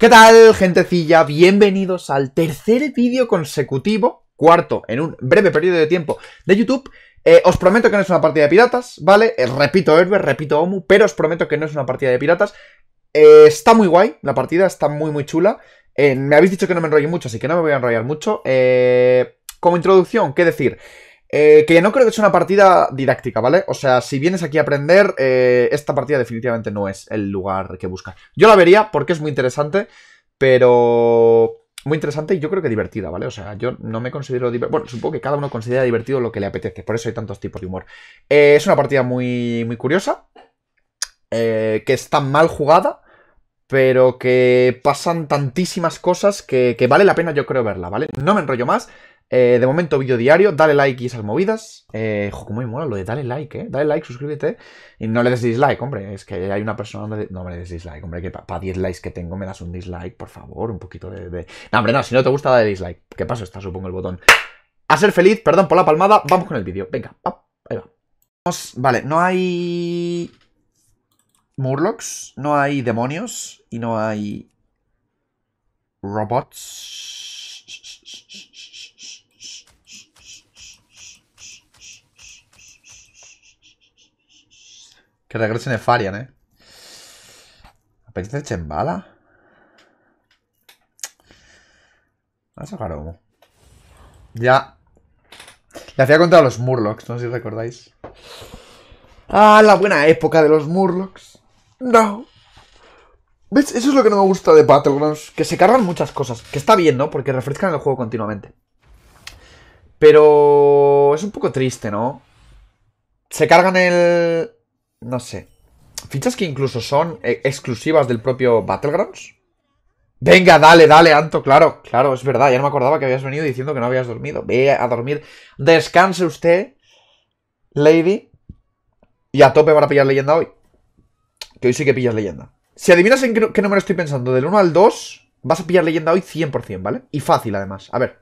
¿Qué tal, gentecilla? Bienvenidos al tercer vídeo consecutivo, cuarto, en un breve periodo de tiempo de YouTube. Eh, os prometo que no es una partida de piratas, ¿vale? Eh, repito Herbert, repito Omu, pero os prometo que no es una partida de piratas. Eh, está muy guay, la partida está muy muy chula. me habéis dicho que no me enrollo mucho, así que no me voy a enrollar mucho. como introducción, ¿qué decir? Eh, que no creo que es una partida didáctica, ¿vale? O sea, si vienes aquí a aprender, eh, esta partida definitivamente no es el lugar que buscas. Yo la vería porque es muy interesante, pero... Muy interesante y yo creo que divertida, ¿vale? O sea, yo no me considero... Bueno, supongo que cada uno considera divertido lo que le apetece, por eso hay tantos tipos de humor. Eh, es una partida muy, muy curiosa, que está mal jugada, pero que pasan tantísimas cosas que vale la pena yo creo verla, ¿vale? No me enrollo más, eh, de momento, vídeo diario, dale like y esas movidas. Eh, cómo me mola lo de dale like, ¿eh? Dale like, suscríbete y no le des dislike, hombre. Es que hay una persona donde... No me des dislike, hombre, que para pa 10 likes que tengo me das un dislike, por favor, un poquito de, No, hombre, no, si no te gusta, dale dislike. ¿Qué pasa? Está, supongo, el botón. A ser feliz, perdón por la palmada, vamos con el vídeo. Venga, ahí va. vale, no hay... Murlocs, no hay demonios y no hay... Robots. Que regresen a Farian, ¿eh? ¿Apetece Chembala? Va ah, a sacar humo. Ya. Le hacía contra los Murlocs, no sé si recordáis. Ah, la buena época de los Murlocs. No. ¿Ves? Eso es lo que no me gusta de Battlegrounds. Que se cargan muchas cosas. Que está bien, ¿no? Porque refrescan el juego continuamente. Pero es un poco triste, ¿no? Se cargan el, no sé. Fichas que incluso son eh, exclusivas del propio Battlegrounds. Venga, dale, dale, Anto, claro, claro, es verdad, ya no me acordaba que habías venido diciendo que no habías dormido. Ve a dormir, descanse usted, lady, y a tope para pillar leyenda hoy. Que hoy sí que pillas leyenda. Si adivinas en qué número estoy pensando, del 1 al 2, vas a pillar leyenda hoy 100%, ¿vale? Y fácil, además. A ver.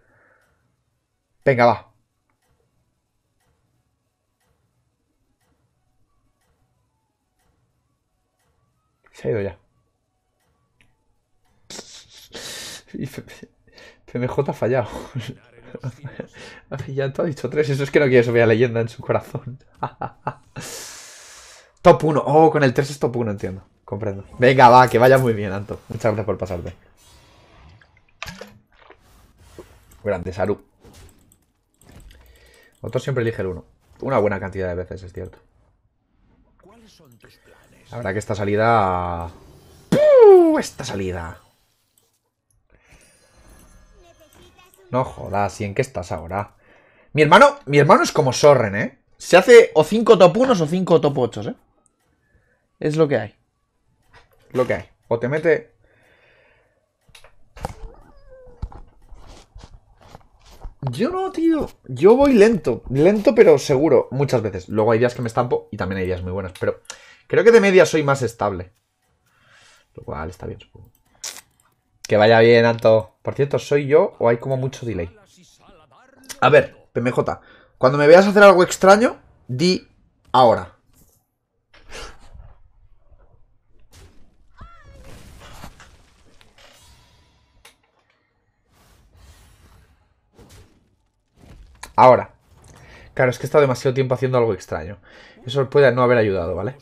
Venga, va. Se ha ido ya. Y PMJ ha fallado. ya te ha dicho tres. Eso es que no quiere subir a leyenda en su corazón. top 1. Oh, con el 3 es top 1, entiendo. Comprendo. Venga, va, que vaya muy bien, Anto. Muchas gracias por pasarte. Grande, Saru. Otro siempre elige el 1. Una buena cantidad de veces, es cierto. ¿Cuáles son tus la verdad que esta salida... Esta salida. No jodas, ¿y en qué estás ahora? Mi hermano, mi hermano es como Sorren, ¿eh? Se hace o 5 top 1 o 5 top 8, ¿eh? Es lo que hay. Lo que hay. O te mete... Yo no, tío. Yo voy lento. Lento, pero seguro. Muchas veces. Luego hay días que me estampo y también hay días muy buenas, Pero Creo que de media soy más estable. Lo cual está bien, supongo. Que vaya bien, Anto. Por cierto, ¿soy yo o hay como mucho delay? A ver, PMJ. Cuando me veas hacer algo extraño, di ahora. Ahora. Claro, es que he estado demasiado tiempo haciendo algo extraño. Eso puede no haber ayudado, ¿vale?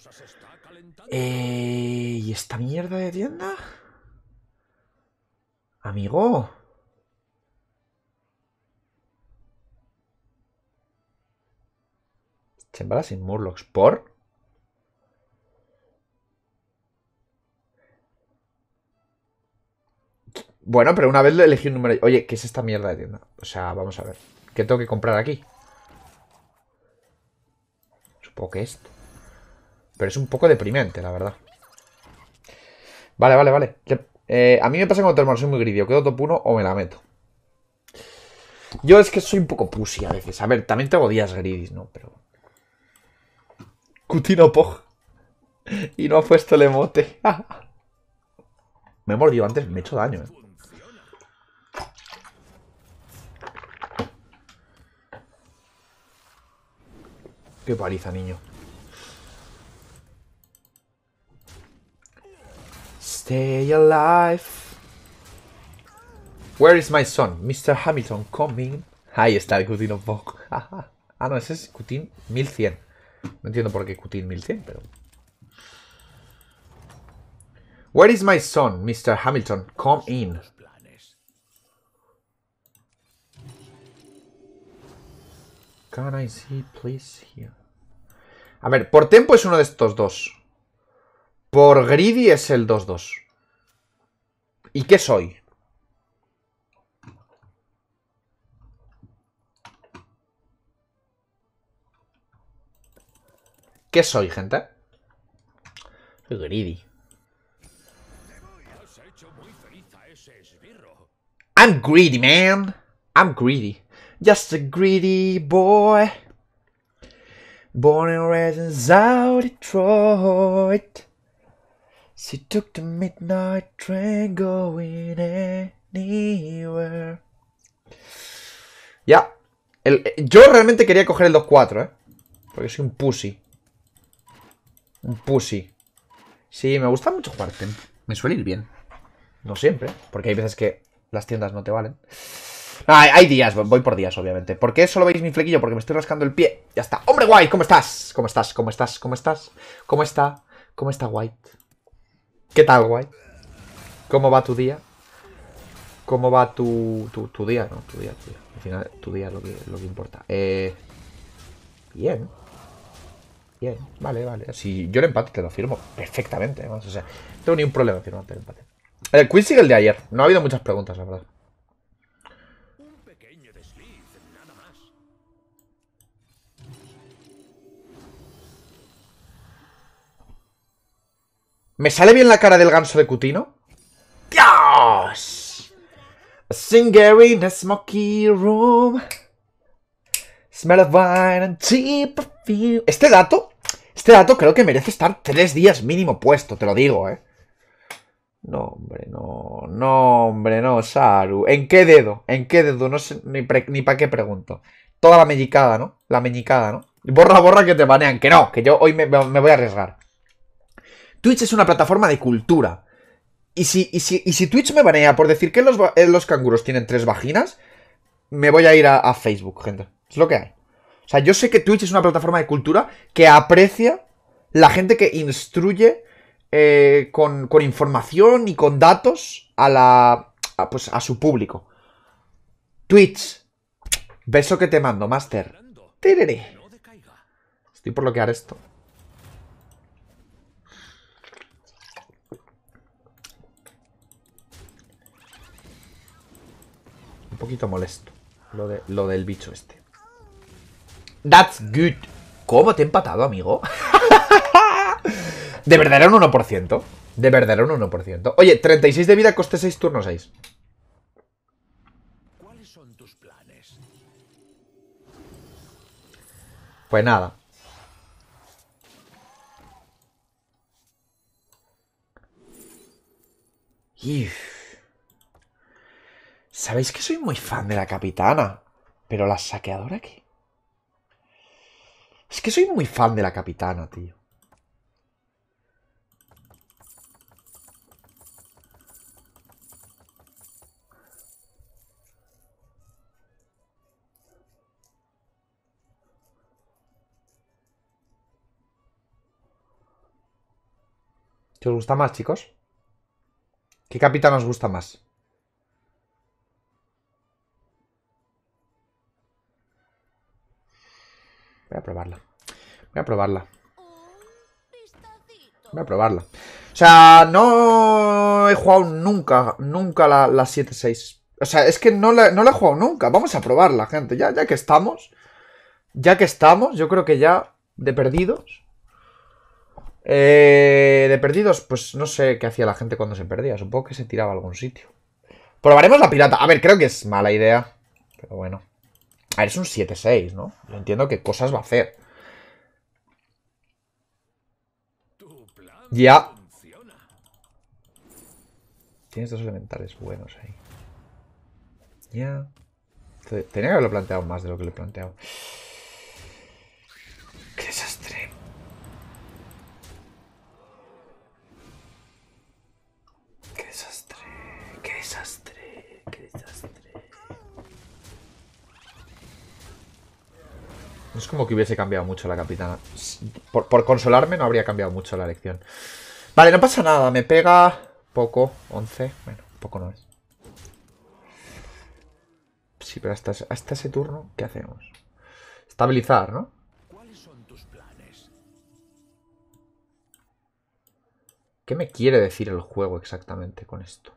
Eh, ¿Y esta mierda de tienda? Amigo. Chembala sin Murlocs. ¿Por? Bueno, pero una vez le elegí un número... Oye, ¿qué es esta mierda de tienda? O sea, vamos a ver. ¿Qué tengo que comprar aquí? esto? Pero es un poco deprimente, la verdad. Vale, vale, vale. Eh, a mí me pasa cuando hermano soy muy gridio. Quedo top 1 o me la meto. Yo es que soy un poco pussy a veces. A ver, también tengo días gridis, ¿no? Pero... Cutino Pog. Y no ha puesto el emote. me he mordido antes, me he hecho daño, ¿eh? Qué paliza, niño. Stay alive. Where is my son? Mr. Hamilton Come in. Ahí está el Cutin of Vogue. ah, no, ese es Cutin 1100. No entiendo por qué Cutin 1100, pero... Where is my son, Mr. Hamilton? Come in. A ver, por tempo es uno de estos dos. Por greedy es el 2-2. ¿Y qué soy? ¿Qué soy, gente? Soy greedy. I'm greedy, man. I'm greedy. Just a greedy boy. Born and raised in South Detroit. She took the midnight train going anywhere. Ya. yo realmente quería coger el 2-4, ¿eh? Porque soy un pussy. Un pussy. Sí, me gusta mucho jugar Temp. Me suele ir bien. No siempre, porque hay veces que las tiendas no te valen. Ah, hay días, voy por días, obviamente. ¿Por qué solo veis mi flequillo? Porque me estoy rascando el pie. Ya está. ¡Hombre, White! ¿Cómo estás? ¿Cómo estás? ¿Cómo estás? ¿Cómo estás? ¿Cómo está? ¿Cómo está White? ¿Qué tal, White? ¿Cómo va tu día? ¿Cómo va tu, tu, día? No, tu día, tu Al final, tu día es lo que, importa. Eh, bien. Bien. Vale, vale. Si yo el empate te lo firmo perfectamente, O sea, no tengo ni un problema el empate. El quiz sigue el de ayer. No ha habido muchas preguntas, la verdad. ¿Me sale bien la cara del ganso de Cutino? ¡Dios! Singer in a smoky room. Smell of wine and cheap perfume. Este dato, este dato creo que merece estar tres días mínimo puesto, te lo digo, ¿eh? No, hombre, no, no, hombre, no, Saru. ¿En qué dedo? ¿En qué dedo? No sé ni, para qué pregunto. Toda la meñicada, ¿no? La meñicada, ¿no? Borra, borra que te banean. Que no, que yo hoy me voy a arriesgar. Twitch es una plataforma de cultura. Y si, Twitch me banea por decir que los, eh, canguros tienen tres vaginas, me voy a ir a, Facebook, gente. Es lo que hay. O sea, yo sé que Twitch es una plataforma de cultura que aprecia la gente que instruye eh, con, información y con datos a la. Pues, a su público. Twitch. Beso que te mando, Master. Estoy por bloquear esto. poquito molesto lo, de, lo del bicho este. That's good. ¿Cómo te he empatado, amigo? de verdad era un 1%. De verdad era un 1%. Oye, 36 de vida, coste 6, turnos 6. ¿Cuáles son tus planes? Pues nada. y Sabéis que soy muy fan de la capitana, pero la saqueadora qué? Es que soy muy fan de la capitana, tío. ¿Qué os gusta más, chicos? ¿Qué capitana os gusta más? Voy a probarla. Voy a probarla. Voy a probarla. O sea, no he jugado nunca, nunca la, 7-6. O sea, es que no la, no la, he jugado nunca. Vamos a probarla, gente. Ya, ya que estamos. Ya que estamos, yo creo que ya de perdidos. Eh, de perdidos, pues no sé qué hacía la gente cuando se perdía. Supongo que se tiraba a algún sitio. Probaremos la pirata. A ver, creo que es mala idea. Pero bueno. A ver, es un 7-6, ¿no? Yo entiendo qué cosas va a hacer. Ya. Tienes dos elementales buenos ahí. Ya. Tenía que haberlo planteado más de lo que le he planteado. es como que hubiese cambiado mucho la capitana. Por, consolarme no habría cambiado mucho la elección. Vale, no pasa nada. Me pega poco. 11. Bueno, poco no es. Sí, pero hasta, hasta ese turno, ¿qué hacemos? Estabilizar, ¿no? ¿Qué me quiere decir el juego exactamente con esto?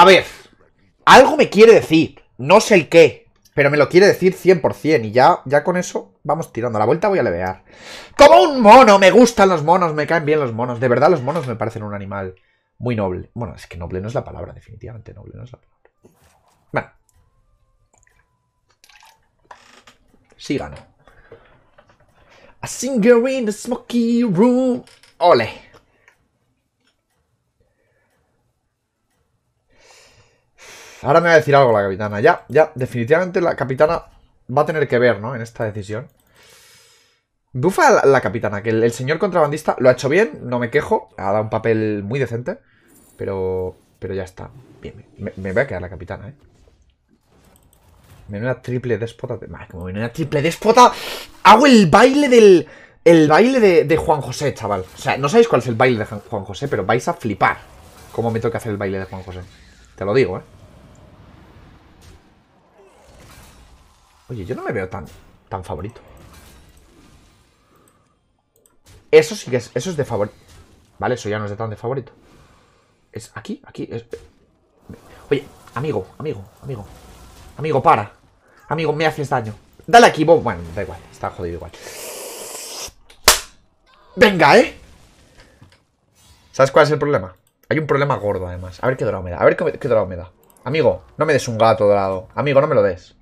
A ver, algo me quiere decir. No sé el qué, pero me lo quiere decir 100%. Y ya, ya con eso vamos tirando. la vuelta voy a levear. Como un mono, me gustan los monos, me caen bien los monos. De verdad, los monos me parecen un animal muy noble. Bueno, es que noble no es la palabra, definitivamente noble no es la palabra. Bueno. Sí gano. A singer in the smoky room. Ole. Ahora me va a decir algo la capitana. Ya, ya, definitivamente la capitana va a tener que ver, ¿no? En esta decisión. Bufa la, capitana, que el, señor contrabandista lo ha hecho bien, no me quejo. Ha dado un papel muy decente, pero pero ya está. Bien, me, me voy a quedar la capitana, ¿eh? Menuda triple déspota. como menuda triple déspota. Hago el baile del... El baile de, de, Juan José, chaval. O sea, no sabéis cuál es el baile de Juan José, pero vais a flipar. Cómo me toca hacer el baile de Juan José. Te lo digo, ¿eh? Oye, yo no me veo tan, tan favorito. Eso sí que es, eso es de favorito. Vale, eso ya no es de tan de favorito. Es aquí, aquí. Es... Oye, amigo, amigo, amigo. Amigo, para. Amigo, me haces daño. Dale aquí, Bueno, da igual, está jodido igual. Venga, ¿eh? ¿Sabes cuál es el problema? Hay un problema gordo, además. A ver qué dorado me da. A ver qué, qué dorado me da. Amigo, no me des un gato dorado. Amigo, no me lo des.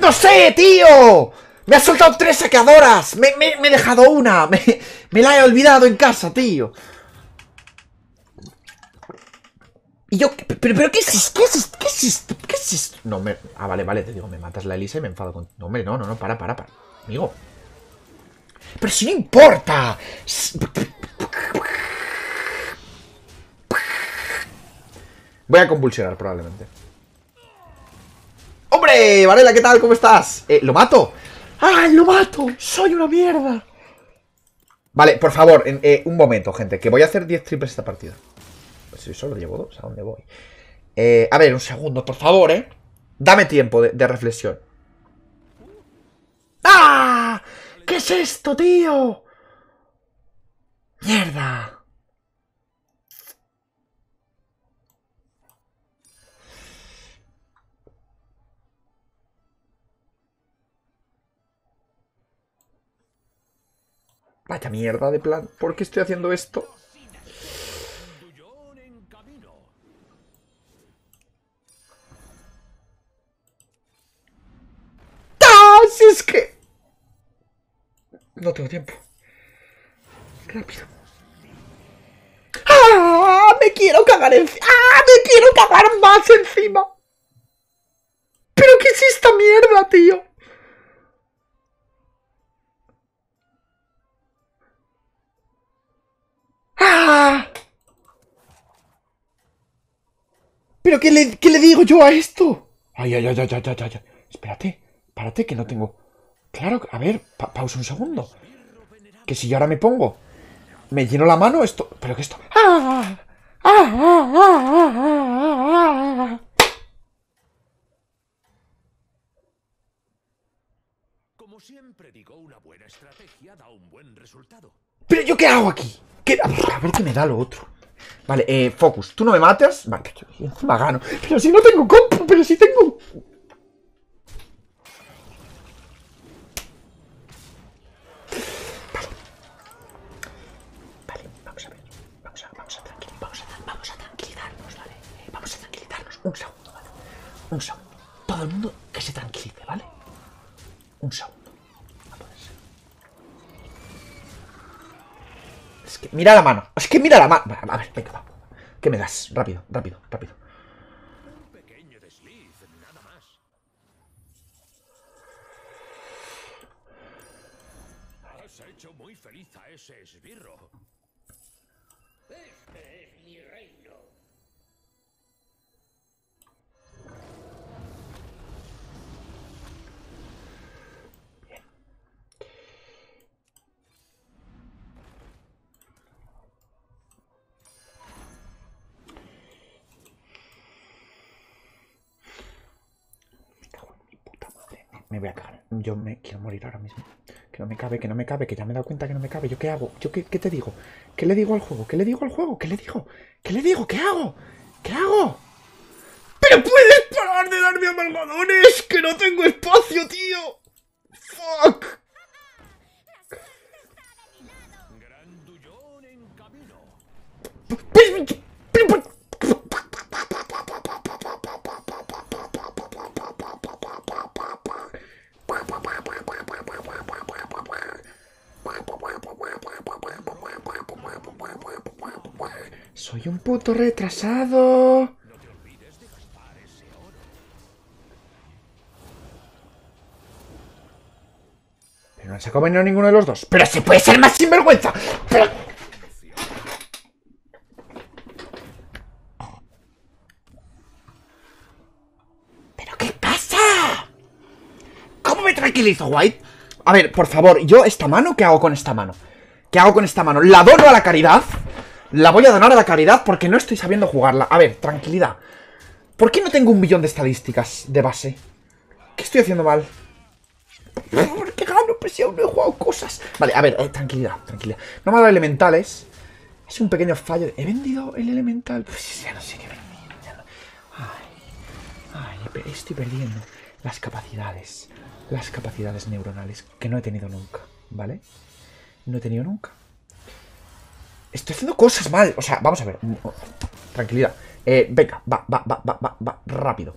¡No sé, tío! ¡Me ha soltado tres saqueadoras! ¡Me, he dejado una! Me, la he olvidado en casa, tío! Y yo... ¿Pero, qué es esto? ¿Qué es esto? ¿Qué es esto? ¿Qué es No, me... Ah, vale, vale, te digo, me matas la Elisa y me enfado con... No, hombre, no, no, no, para, para, para. Amigo. ¡Pero si no importa! Voy a convulsionar probablemente. Varela, ¿qué tal? ¿Cómo estás? Eh, lo mato! ¡Soy una mierda! Vale, por favor, eh, un momento, gente, que voy a hacer 10 triples esta partida. Pues si solo llevo dos, ¿a dónde voy? Eh, a ver, un segundo, por favor, ¿eh? Dame tiempo de, de reflexión. ¡Ah! ¿Qué es esto, tío? ¡Mierda! Vaya mierda de plan. ¿Por qué estoy haciendo esto? ¡Ah! Si es que... No tengo tiempo. Rápido. ¡Ah! Me quiero cagar encima. ¡Ah! Me quiero cagar más encima. ¿Pero qué es esta mierda, tío? ¿Pero qué le, qué le digo yo a esto? Ay, ay, ay, ay, ay, ay, ay. Espérate, párate que no tengo... Claro, a ver, pausa un segundo. Que si yo ahora me pongo... Me lleno la mano, esto... ¿Pero qué esto? Como siempre digo, una buena estrategia da un buen resultado. ¿Pero yo qué hago aquí? A ver qué me da lo otro. Vale, eh, focus. Tú no me matas. Vale, yo me gano. Pero si no tengo compu, pero si tengo... Vale. Vale, vamos a ver. Vamos a, vamos a, tranquilizar. vamos a, tranquilizarnos, ¿vale? Eh, vamos a tranquilizarnos. Un segundo, ¿vale? Un segundo. Todo el mundo que se tranquilice, ¿vale? Un segundo. A ser. Es que mira la mano. Es que mira la mano. a ver. ¿Qué me das? Rápido, rápido, rápido. muy feliz a ese esbirro. Este es mi reino. voy a cagar. Yo me quiero morir ahora mismo. Que no me cabe, que no me cabe, que ya me he dado cuenta que no me cabe. ¿Yo qué hago? ¿Yo qué, te digo? ¿Qué le digo al juego? ¿Qué le digo al juego? ¿Qué le digo? ¿Qué le digo? ¿Qué hago? ¿Qué hago? ¡Pero puedes parar de darme amalgadones! ¡Que no tengo espacio, tío! ¡Fuck! Soy un puto retrasado. Pero no se sacado ninguno de los dos. ¡Pero se puede ser más sinvergüenza! ¡Pero... qué pasa? ¿Cómo me tranquilizo, White? A ver, por favor, yo esta mano, ¿qué hago con esta mano? ¿Qué hago con esta mano? ¿La dono a la caridad? La voy a donar a la caridad porque no estoy sabiendo jugarla. A ver, tranquilidad. ¿Por qué no tengo un millón de estadísticas de base? ¿Qué estoy haciendo mal? ¿Por qué gano presión? No he jugado cosas. Vale, a ver, eh, tranquilidad, tranquilidad. No me ha dado elementales. Es un pequeño fallo. ¿He vendido el elemental? Pues ya no sé qué Ay, ay, estoy perdiendo las capacidades. Las capacidades neuronales que no he tenido nunca, ¿vale? No he tenido nunca. Estoy haciendo cosas mal. O sea, vamos a ver. Mm, oh, tranquilidad. Eh, venga, va, va, va, va, va, Rápido.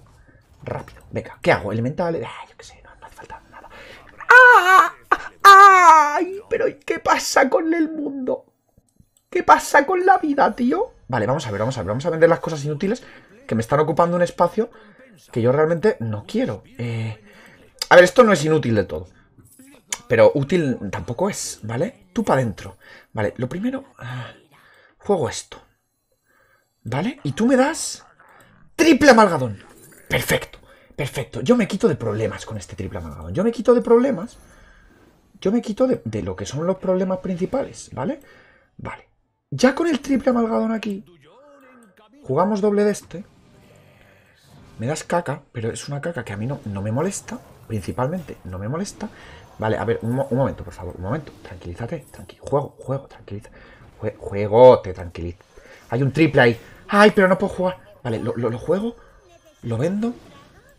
Rápido. Venga, ¿qué hago? Elemental. Ay, ah, yo qué sé, no, hace falta nada. ¡Ah! ¡Ay! Pero ¿qué pasa con el mundo? ¿Qué pasa con la vida, tío? Vale, vamos a ver, vamos a ver. Vamos a vender las cosas inútiles que me están ocupando un espacio que yo realmente no quiero. Eh... A ver, esto no es inútil de todo. Pero útil tampoco es, ¿vale? Tú para adentro. Vale, lo primero... Ah, juego esto. ¿Vale? Y tú me das... Triple amalgadón. Perfecto, perfecto. Yo me quito de problemas con este triple amalgadón. Yo me quito de problemas... Yo me quito de, lo que son los problemas principales, ¿vale? Vale. Ya con el triple amalgadón aquí... Jugamos doble de este. Me das caca, pero es una caca que a mí no me molesta. Principalmente no me molesta. Vale, a ver, un, momento, por favor, un momento. Tranquilízate, tranquilo. Juego, juego, tranquilízate, juego, te tranquiliza. Hay un triple ahí. ¡Ay, pero no puedo jugar! Vale, lo, lo, juego, lo vendo,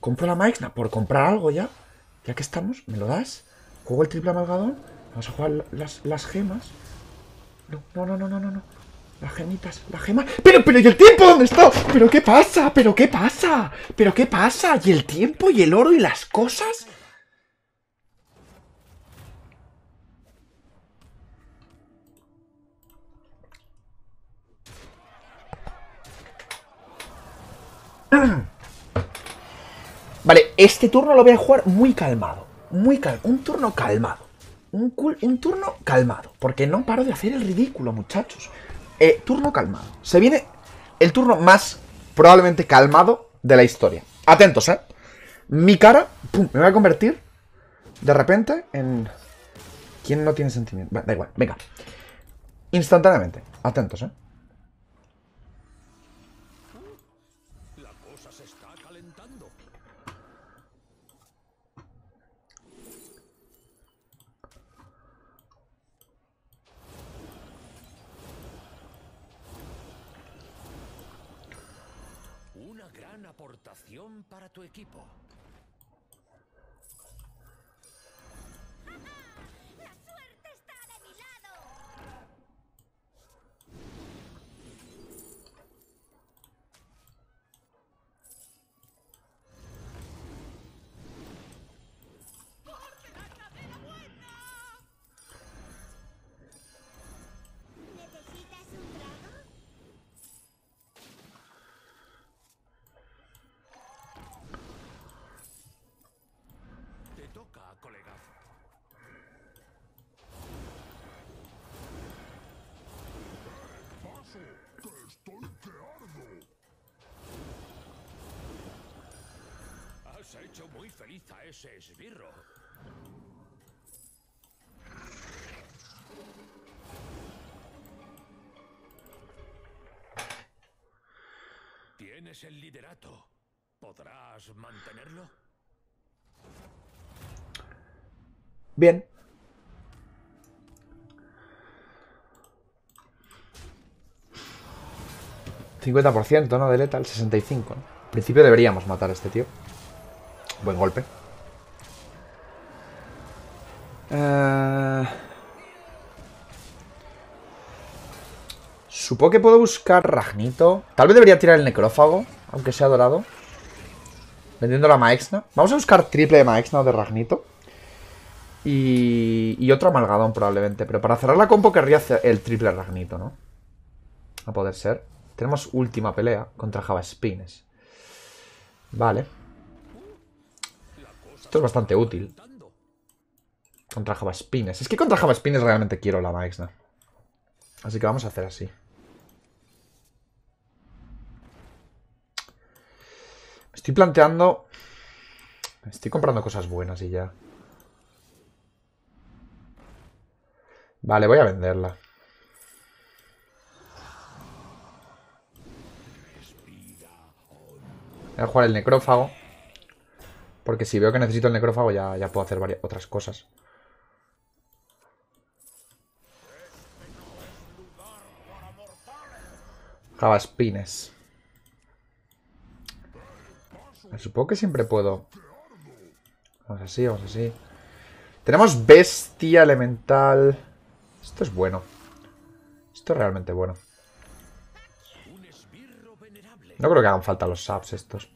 compro la máquina por comprar algo ya. Ya que estamos, ¿me lo das? Juego el triple amalgadón. Vamos a jugar las, las gemas. No, no, no, no, no, no. Las gemitas, las gemas. ¡Pero, pero, y el tiempo dónde está! ¿Pero qué pasa? ¿Pero qué pasa? ¿Pero qué pasa? ¿Y el tiempo y el oro y las cosas? Vale, este turno lo voy a jugar muy calmado. Muy calmado. Un turno calmado. Un, un turno calmado. Porque no paro de hacer el ridículo, muchachos. Eh, turno calmado. Se viene el turno más probablemente calmado de la historia. Atentos, ¿eh? Mi cara, pum, me va a convertir de repente en... ¿Quién no tiene sentimiento? da igual, venga. Instantáneamente. Atentos, ¿eh? se está calentando. Una gran aportación para tu equipo. toca, colega! ¡Paso! ¡Que estoy Has hecho muy feliz a ese esbirro. Tienes el liderato. ¿Podrás mantenerlo? Bien. ¿50%, no? De letal, 65%. ¿no? En principio deberíamos matar a este tío. Buen golpe. Eh, supongo que puedo buscar Ragnito. Tal vez debería tirar el necrófago, aunque sea dorado. Vendiendo la Maexna. Vamos a buscar triple de Maexna o de Ragnito. Y, otro Amalgadón probablemente. Pero para cerrar la compo querría hacer el triple Ragnito, ¿no? A poder ser. Tenemos última pelea contra Java Spines. Vale. Esto es bastante útil. Contra Java Spines. Es que contra Java Spines realmente quiero la Maexna. Así que vamos a hacer así. Me estoy planteando... Estoy comprando cosas buenas y ya. Vale, voy a venderla. Voy a jugar el necrófago. Porque si veo que necesito el necrófago ya, ya puedo hacer otras cosas. Jabaspines. Supongo que siempre puedo. Vamos así, vamos así. Tenemos bestia elemental. Esto es bueno. Esto es realmente bueno. No creo que hagan falta los saps estos.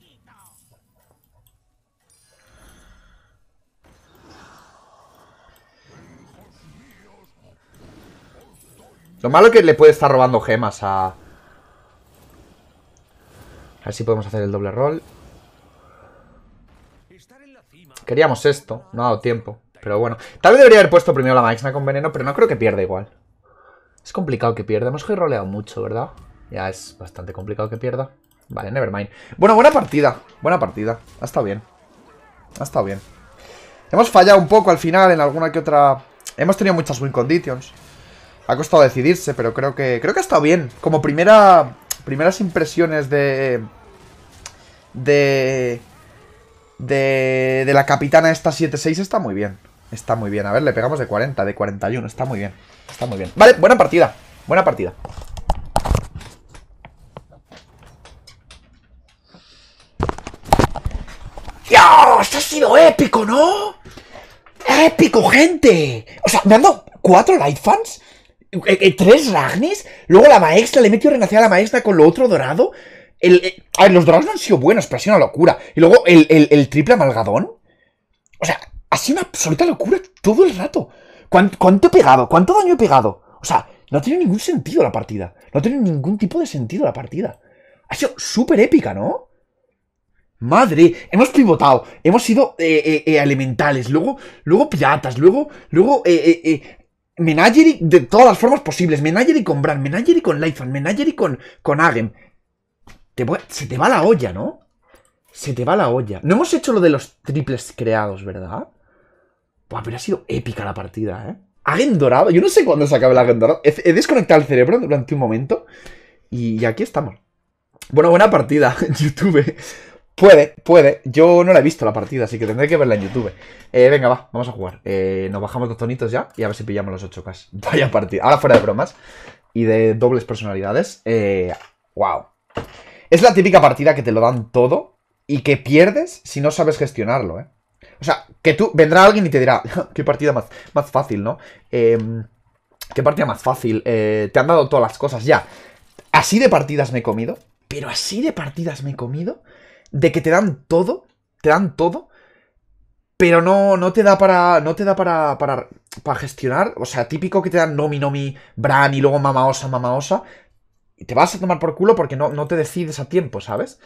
Lo malo es que le puede estar robando gemas a... A ver si podemos hacer el doble roll. Queríamos esto, no ha dado tiempo. Pero bueno, tal vez debería haber puesto primero la Maxna con veneno, pero no creo que pierda igual. Es complicado que pierda. Hemos roleado mucho, ¿verdad? Ya es bastante complicado que pierda. Vale, nevermind. Bueno, buena partida. Buena partida. Ha estado bien. Ha estado bien. Hemos fallado un poco al final en alguna que otra... Hemos tenido muchas win conditions. Ha costado decidirse, pero creo que... Creo que ha estado bien. Como primera... Primeras impresiones de... De... De, de la capitana esta 7-6 está muy bien. Está muy bien. A ver, le pegamos de 40, de 41. Está muy bien. Está muy bien. Vale, buena partida. Buena partida. ¡Dios! ¡Ha sido épico, ¿no? ¡Épico, gente! O sea, me han dado cuatro light fans, eh, eh, tres Ragnis, luego la maestra, le metió metido renacer a la maestra con lo otro dorado. El, eh, los dorados no han sido buenos, pero ha sido una locura. Y luego el, el triple amalgadón. O sea, ha sido una absoluta locura todo el rato. ¿Cuánto, he pegado? ¿Cuánto daño he pegado? O sea, no tiene ningún sentido la partida. No tiene ningún tipo de sentido la partida. Ha sido súper épica, ¿no? Madre, hemos pivotado, hemos sido eh, eh, eh, elementales, luego, luego piratas, luego, luego eh, Menagerie de todas las formas posibles, Menagerie con Bran, Menagerie con Life, Menagerie con, con Hagen. se te va la olla, ¿no? Se te va la olla. No hemos hecho lo de los triples creados, ¿verdad? Buah, pero ha sido épica la partida, ¿eh? Hagen dorado. Yo no sé cuándo se acaba el Hagen dorado. He, desconectado el cerebro durante un momento. Y, aquí estamos. Bueno, buena partida, YouTube. Puede, puede. Yo no la he visto la partida, así que tendré que verla en YouTube. Eh, venga, va, vamos a jugar. Eh, nos bajamos los tonitos ya y a ver si pillamos los 8K. Vaya partida. Ahora fuera de bromas y de dobles personalidades. Eh, wow. Es la típica partida que te lo dan todo y que pierdes si no sabes gestionarlo, ¿eh? O sea, que tú vendrá alguien y te dirá, qué partida más, más fácil, ¿no? Em, qué partida más fácil, eh, te han dado todas las cosas ya. Así de partidas me he comido, pero así de partidas me he comido, de que te dan todo, te dan todo, pero no, no te da para. No te da para. para, gestionar. O sea, típico que te dan Nomi Nomi Bran y luego Mamaosa, Mamaosa. Y te vas a tomar por culo porque no, no te decides a tiempo, ¿sabes?